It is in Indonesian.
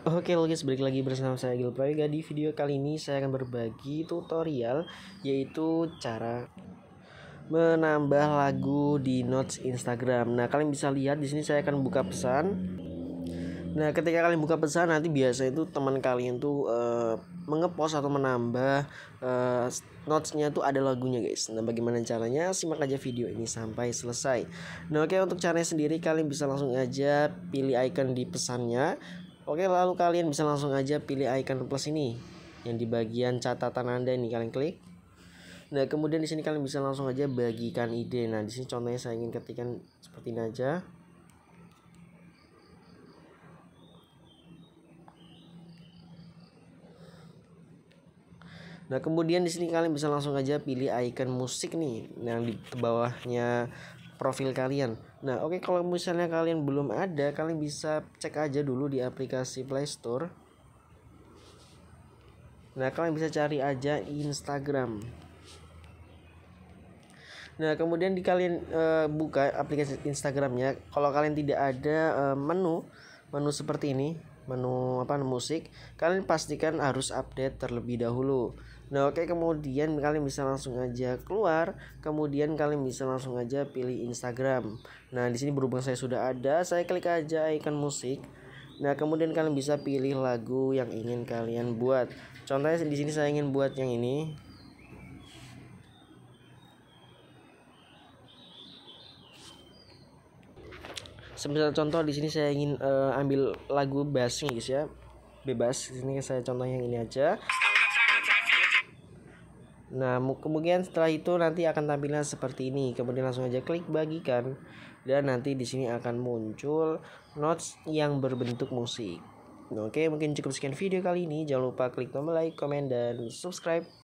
Oke guys, balik lagi bersama saya Gil Prayoga Di video kali ini saya akan berbagi tutorial Yaitu cara menambah lagu di notes Instagram Nah kalian bisa lihat di sini saya akan buka pesan Nah ketika kalian buka pesan nanti biasa itu teman kalian tuh uh, mengepost atau menambah uh, notesnya tuh ada lagunya guys Nah bagaimana caranya simak aja video ini sampai selesai Nah oke okay, untuk caranya sendiri kalian bisa langsung aja pilih icon di pesannya Oke, lalu kalian bisa langsung aja pilih icon plus ini yang di bagian catatan Anda ini kalian klik. Nah, kemudian di sini kalian bisa langsung aja bagikan ide. Nah, di sini contohnya saya ingin ketikkan seperti ini aja. Nah, kemudian di sini kalian bisa langsung aja pilih icon musik nih yang di bawahnya profil kalian. Nah, oke okay, kalau misalnya kalian belum ada, kalian bisa cek aja dulu di aplikasi Play Store. Nah, kalian bisa cari aja Instagram. Nah, kemudian di kalian e, buka aplikasi Instagramnya. Kalau kalian tidak ada e, menu menu seperti ini, menu apa musik kalian pastikan harus update terlebih dahulu nah oke kemudian kalian bisa langsung aja keluar kemudian kalian bisa langsung aja pilih Instagram nah di sini berhubung saya sudah ada saya klik aja icon musik Nah, kemudian kalian bisa pilih lagu yang ingin kalian buat. Contohnya di sini saya ingin buat yang ini. semisal contoh di sini saya ingin uh, ambil lagu bass nih guys ya bebas di sini saya contoh yang ini aja nah kemudian setelah itu nanti akan tampilan seperti ini kemudian langsung aja klik bagikan dan nanti di sini akan muncul notes yang berbentuk musik Oke, mungkin cukup sekian video kali ini. Jangan lupa klik tombol like, komen, dan subscribe.